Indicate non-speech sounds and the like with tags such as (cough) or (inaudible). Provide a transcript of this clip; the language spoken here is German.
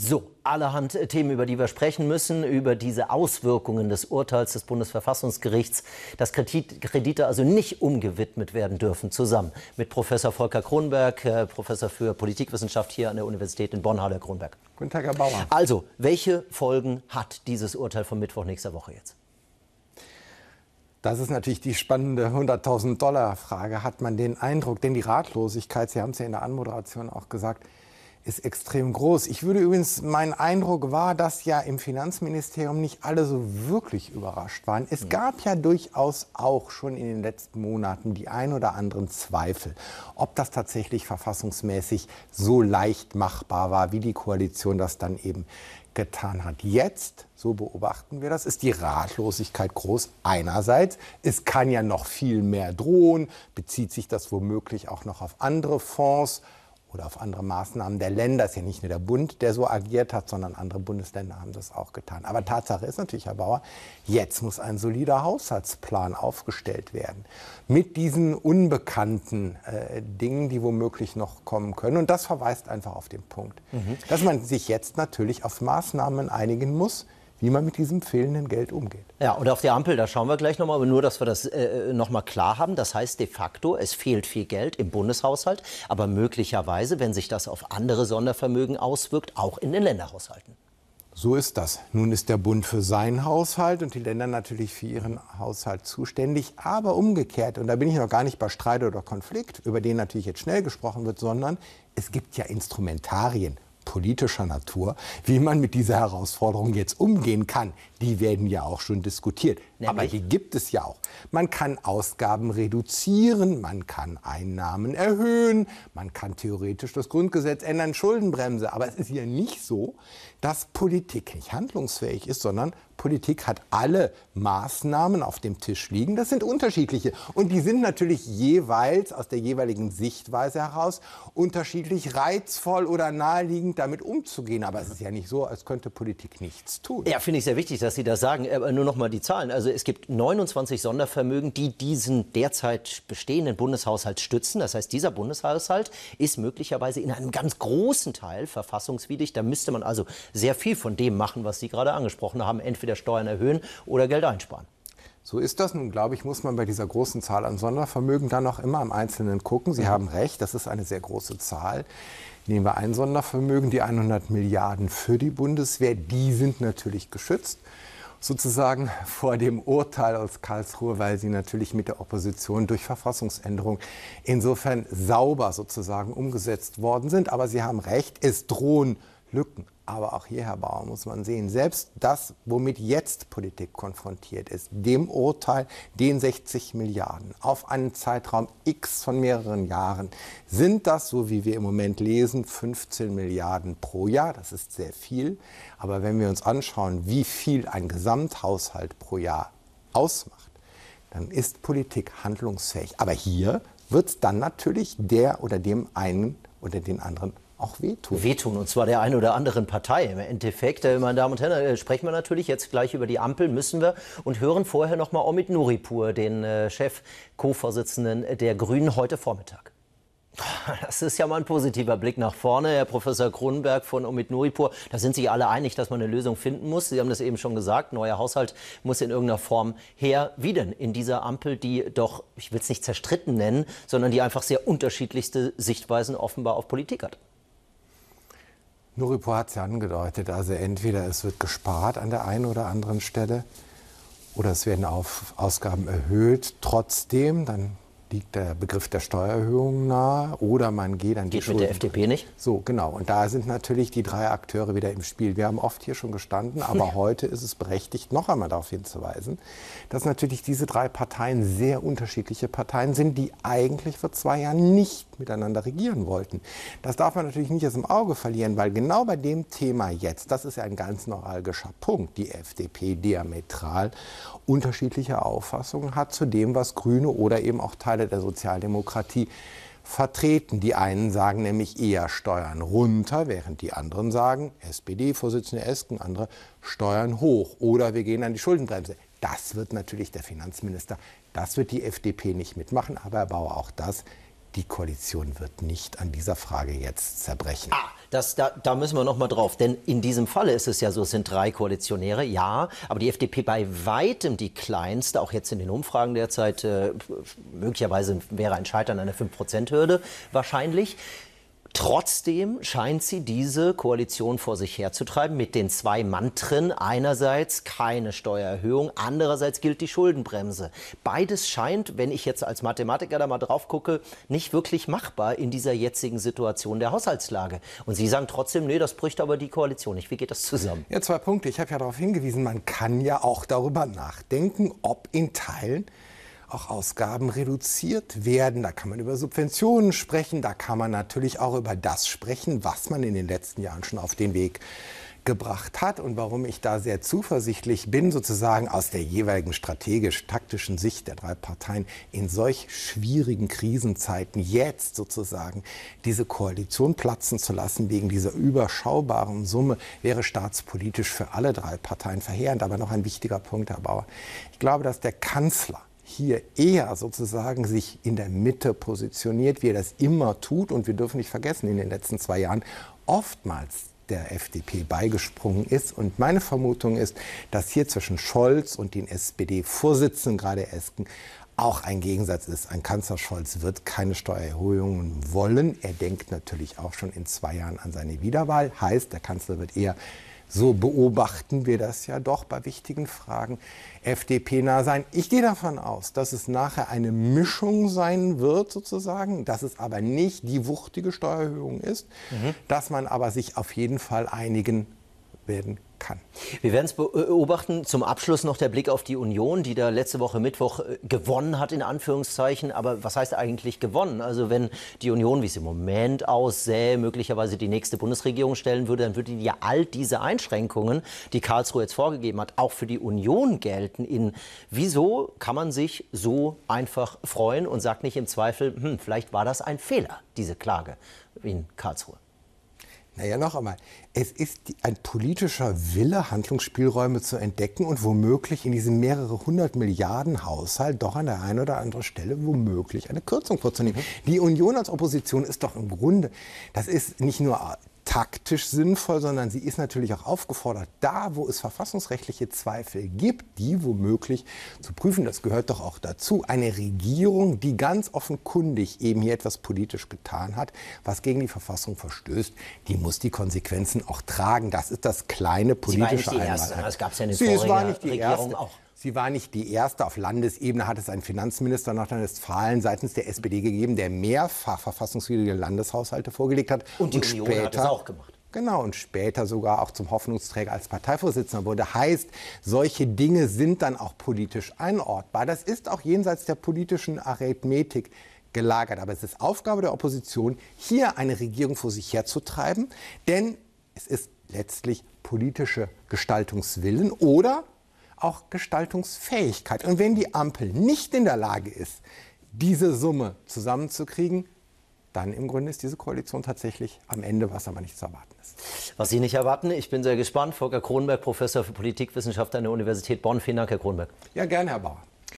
So, allerhand äh, Themen, über die wir sprechen müssen, über diese Auswirkungen des Urteils des Bundesverfassungsgerichts, dass Kredite also nicht umgewidmet werden dürfen, zusammen mit Professor Volker Kronberg, äh, Professor für Politikwissenschaft hier an der Universität in Bonn. Hallo, Kronberg. Guten Tag, Herr Bauer. Also, welche Folgen hat dieses Urteil vom Mittwoch nächster Woche jetzt? Das ist natürlich die spannende 100.000 Dollar Frage. Hat man den Eindruck, denn die Ratlosigkeit, Sie haben es ja in der Anmoderation auch gesagt, ist extrem groß. Ich würde übrigens, mein Eindruck war, dass ja im Finanzministerium nicht alle so wirklich überrascht waren. Es mhm. gab ja durchaus auch schon in den letzten Monaten die ein oder anderen Zweifel, ob das tatsächlich verfassungsmäßig so leicht machbar war, wie die Koalition das dann eben getan hat. Jetzt, so beobachten wir das, ist die Ratlosigkeit groß einerseits. Es kann ja noch viel mehr drohen, bezieht sich das womöglich auch noch auf andere Fonds oder auf andere Maßnahmen der Länder. Es ist ja nicht nur der Bund, der so agiert hat, sondern andere Bundesländer haben das auch getan. Aber Tatsache ist natürlich, Herr Bauer, jetzt muss ein solider Haushaltsplan aufgestellt werden. Mit diesen unbekannten äh, Dingen, die womöglich noch kommen können. Und das verweist einfach auf den Punkt, mhm. dass man sich jetzt natürlich auf Maßnahmen einigen muss, wie man mit diesem fehlenden Geld umgeht. Ja, und auf die Ampel, da schauen wir gleich nochmal, aber nur, dass wir das äh, äh nochmal klar haben. Das heißt de facto, es fehlt viel Geld im Bundeshaushalt, aber möglicherweise, wenn sich das auf andere Sondervermögen auswirkt, auch in den Länderhaushalten. So ist das. Nun ist der Bund für seinen Haushalt und die Länder natürlich für ihren Haushalt zuständig. Aber umgekehrt, und da bin ich noch gar nicht bei Streit oder Konflikt, über den natürlich jetzt schnell gesprochen wird, sondern es gibt ja Instrumentarien politischer Natur, wie man mit dieser Herausforderung jetzt umgehen kann. Die werden ja auch schon diskutiert. Nämlich? Aber die gibt es ja auch. Man kann Ausgaben reduzieren, man kann Einnahmen erhöhen, man kann theoretisch das Grundgesetz ändern, Schuldenbremse. Aber es ist ja nicht so, dass Politik nicht handlungsfähig ist, sondern Politik hat alle Maßnahmen auf dem Tisch liegen. Das sind unterschiedliche. Und die sind natürlich jeweils aus der jeweiligen Sichtweise heraus unterschiedlich reizvoll oder naheliegend damit umzugehen. Aber es ist ja nicht so, als könnte Politik nichts tun. Ja, finde ich sehr wichtig, dass Sie das sagen. Aber äh, nur noch mal die Zahlen. Also es gibt 29 Sondervermögen, die diesen derzeit bestehenden Bundeshaushalt stützen. Das heißt, dieser Bundeshaushalt ist möglicherweise in einem ganz großen Teil verfassungswidrig. Da müsste man also sehr viel von dem machen, was Sie gerade angesprochen haben. Entweder entweder Steuern erhöhen oder Geld einsparen. So ist das. Nun, glaube ich, muss man bei dieser großen Zahl an Sondervermögen dann auch immer im Einzelnen gucken. Sie mhm. haben recht, das ist eine sehr große Zahl. Nehmen wir ein Sondervermögen, die 100 Milliarden für die Bundeswehr, die sind natürlich geschützt sozusagen (laughs) vor dem Urteil aus Karlsruhe, weil sie natürlich mit der Opposition durch Verfassungsänderung insofern sauber sozusagen umgesetzt worden sind. Aber Sie haben recht, es drohen Lücken. Aber auch hier, Herr Bauer, muss man sehen, selbst das, womit jetzt Politik konfrontiert ist, dem Urteil, den 60 Milliarden auf einen Zeitraum X von mehreren Jahren, sind das, so wie wir im Moment lesen, 15 Milliarden pro Jahr. Das ist sehr viel. Aber wenn wir uns anschauen, wie viel ein Gesamthaushalt pro Jahr ausmacht, dann ist Politik handlungsfähig. Aber hier wird es dann natürlich der oder dem einen oder den anderen auch wehtun. Wehtun, und zwar der einen oder anderen Partei. Im Endeffekt, äh, meine Damen und Herren, äh, sprechen wir natürlich jetzt gleich über die Ampel, müssen wir, und hören vorher nochmal Omid Nuripur, den äh, Chef, Co-Vorsitzenden der Grünen, heute Vormittag. (laughs) Das ist ja mal ein positiver Blick nach vorne, Herr Professor Kronberg von Omid Nuripur. Da sind sich alle einig, dass man eine Lösung finden muss. Sie haben das eben schon gesagt, neuer Haushalt muss in irgendeiner Form her. Wie denn in dieser Ampel, die doch, ich will es nicht zerstritten nennen, sondern die einfach sehr unterschiedlichste Sichtweisen offenbar auf Politik hat? Nuripo hat es ja angedeutet. Also entweder es wird gespart an der einen oder anderen Stelle oder es werden Auf Ausgaben erhöht. Trotzdem, dann liegt der Begriff der Steuererhöhung nahe oder man geht an die geht mit der FDP nicht? So, genau. Und da sind natürlich die drei Akteure wieder im Spiel. Wir haben oft hier schon gestanden, aber (laughs) heute ist es berechtigt, noch einmal darauf hinzuweisen, dass natürlich diese drei Parteien sehr unterschiedliche Parteien sind, die eigentlich vor zwei Jahren nicht miteinander regieren wollten. Das darf man natürlich nicht aus dem Auge verlieren, weil genau bei dem Thema jetzt, das ist ja ein ganz neuralgischer Punkt, die FDP diametral unterschiedliche Auffassungen hat zu dem, was Grüne oder eben auch Teile Teile der Sozialdemokratie vertreten. Die einen sagen nämlich eher Steuern runter, während die anderen sagen, SPD-Vorsitzende Esken, andere Steuern hoch oder wir gehen an die Schuldenbremse. Das wird natürlich der Finanzminister, das wird die FDP nicht mitmachen, aber Herr Bauer, auch das, die Koalition wird nicht an dieser Frage jetzt zerbrechen. Ah. Das, da, da müssen wir nochmal drauf. Denn in diesem Falle ist es ja so, es sind drei Koalitionäre, ja, aber die FDP bei weitem die kleinste, auch jetzt in den Umfragen derzeit, äh, möglicherweise wäre ein Scheitern an 5-Prozent-Hürde wahrscheinlich. Trotzdem scheint sie diese Koalition vor sich herzutreiben mit den zwei Mantren. Einerseits keine Steuererhöhung, andererseits gilt die Schuldenbremse. Beides scheint, wenn ich jetzt als Mathematiker da mal drauf gucke, nicht wirklich machbar in dieser jetzigen Situation der Haushaltslage. Und Sie sagen trotzdem, nee, das bricht aber die Koalition nicht. Wie geht das zusammen? Ja, zwei Punkte. Ich habe ja darauf hingewiesen, man kann ja auch darüber nachdenken, ob in Teilen auch Ausgaben reduziert werden. Da kann man über Subventionen sprechen, da kann man natürlich auch über das sprechen, was man in den letzten Jahren schon auf den Weg gebracht hat und warum ich da sehr zuversichtlich bin, sozusagen aus der jeweiligen strategisch-taktischen Sicht der drei Parteien in solch schwierigen Krisenzeiten jetzt sozusagen diese Koalition platzen zu lassen wegen dieser überschaubaren Summe, wäre staatspolitisch für alle drei Parteien verheerend. Aber noch ein wichtiger Punkt, Herr Bauer. Ich glaube, dass der Kanzler hier eher sozusagen sich in der Mitte positioniert, wie er das immer tut. Und wir dürfen nicht vergessen, in den letzten zwei Jahren oftmals der FDP beigesprungen ist. Und meine Vermutung ist, dass hier zwischen Scholz und den SPD-Vorsitzenden, gerade Esken, auch ein Gegensatz ist. Ein Kanzler Scholz wird keine Steuererhöhungen wollen. Er denkt natürlich auch schon in zwei Jahren an seine Wiederwahl. Heißt, der Kanzler wird eher so beobachten wir das ja doch bei wichtigen Fragen FDP-nah sein. Ich gehe davon aus, dass es nachher eine Mischung sein wird, sozusagen, dass es aber nicht die wuchtige Steuererhöhung ist, mhm. dass man aber sich auf jeden Fall einigen werden kann. Wir werden es äh, beobachten. Zum Abschluss noch der Blick auf die Union, die da letzte Woche Mittwoch äh, gewonnen hat, in Anführungszeichen. Aber was heißt eigentlich gewonnen? Also wenn die Union, wie es im Moment aussähe, möglicherweise die nächste Bundesregierung stellen würde, dann würden ja all diese Einschränkungen, die Karlsruhe jetzt vorgegeben hat, auch für die Union gelten. In wieso kann man sich so einfach freuen und sagt nicht im Zweifel, hm, vielleicht war das ein Fehler, diese Klage in Karlsruhe? Naja, noch einmal. Es ist ein politischer Wille, Handlungsspielräume zu entdecken und womöglich in diesem mehrere hundert Milliarden Haushalt doch an der einen oder anderen Stelle womöglich eine Kürzung vorzunehmen. Mhm. Die Union als Opposition ist doch im Grunde, das ist nicht nur taktisch sinnvoll, sondern sie ist natürlich auch aufgefordert, da, wo es verfassungsrechtliche Zweifel gibt, die womöglich zu prüfen. Das gehört doch auch dazu. Eine Regierung, die ganz offenkundig eben hier etwas politisch getan hat, was gegen die Verfassung verstößt, die muss die Konsequenzen auch tragen. Das ist das kleine politische Einwandheit. Sie war nicht die erste, es gab ja eine sie Regierung erste. auch. Sie war nicht die erste. Auf Landesebene hat es einen Finanzminister Nordrhein-Westfalen seitens der SPD gegeben, der mehrfach verfassungswidrige Landeshaushalte vorgelegt hat. Und die und Union später, hat es auch gemacht. Genau, und später sogar auch zum Hoffnungsträger als Parteivorsitzender wurde. Heißt, solche Dinge sind dann auch politisch einordbar. Das ist auch jenseits der politischen Arithmetik gelagert. Aber es ist Aufgabe der Opposition, hier eine Regierung vor sich herzutreiben, denn es ist letztlich politische Gestaltungswillen oder auch Gestaltungsfähigkeit. Und wenn die Ampel nicht in der Lage ist, diese Summe zusammenzukriegen, dann im Grunde ist diese Koalition tatsächlich am Ende, was aber nicht zu erwarten ist. Was Sie nicht erwarten, ich bin sehr gespannt. Volker Kronberg, Professor für Politikwissenschaft an der Universität Bonn. Vielen Dank, Herr Kronberg. Ja, gerne, Herr Bauer.